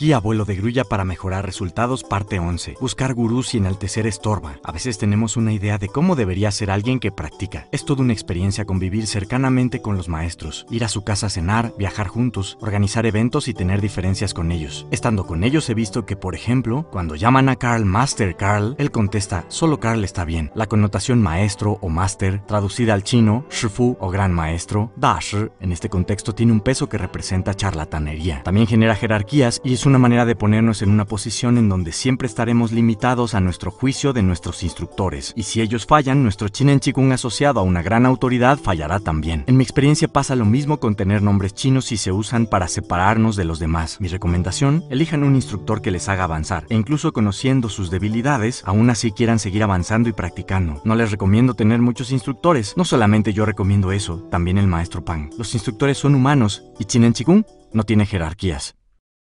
Guía vuelo de grulla para mejorar resultados, parte 11. Buscar gurús y enaltecer estorba. A veces tenemos una idea de cómo debería ser alguien que practica. Es toda una experiencia convivir cercanamente con los maestros, ir a su casa a cenar, viajar juntos, organizar eventos y tener diferencias con ellos. Estando con ellos he visto que, por ejemplo, cuando llaman a Carl Master Carl, él contesta, solo Carl está bien. La connotación maestro o master, traducida al chino, shifu o gran maestro, dash, en este contexto tiene un peso que representa charlatanería. También genera jerarquías y es una manera de ponernos en una posición en donde siempre estaremos limitados a nuestro juicio de nuestros instructores, y si ellos fallan, nuestro chinen chikung asociado a una gran autoridad fallará también. En mi experiencia pasa lo mismo con tener nombres chinos si se usan para separarnos de los demás. Mi recomendación, elijan un instructor que les haga avanzar, e incluso conociendo sus debilidades, aún así quieran seguir avanzando y practicando. No les recomiendo tener muchos instructores, no solamente yo recomiendo eso, también el maestro Pang. Los instructores son humanos, y Chinen Chikung no tiene jerarquías.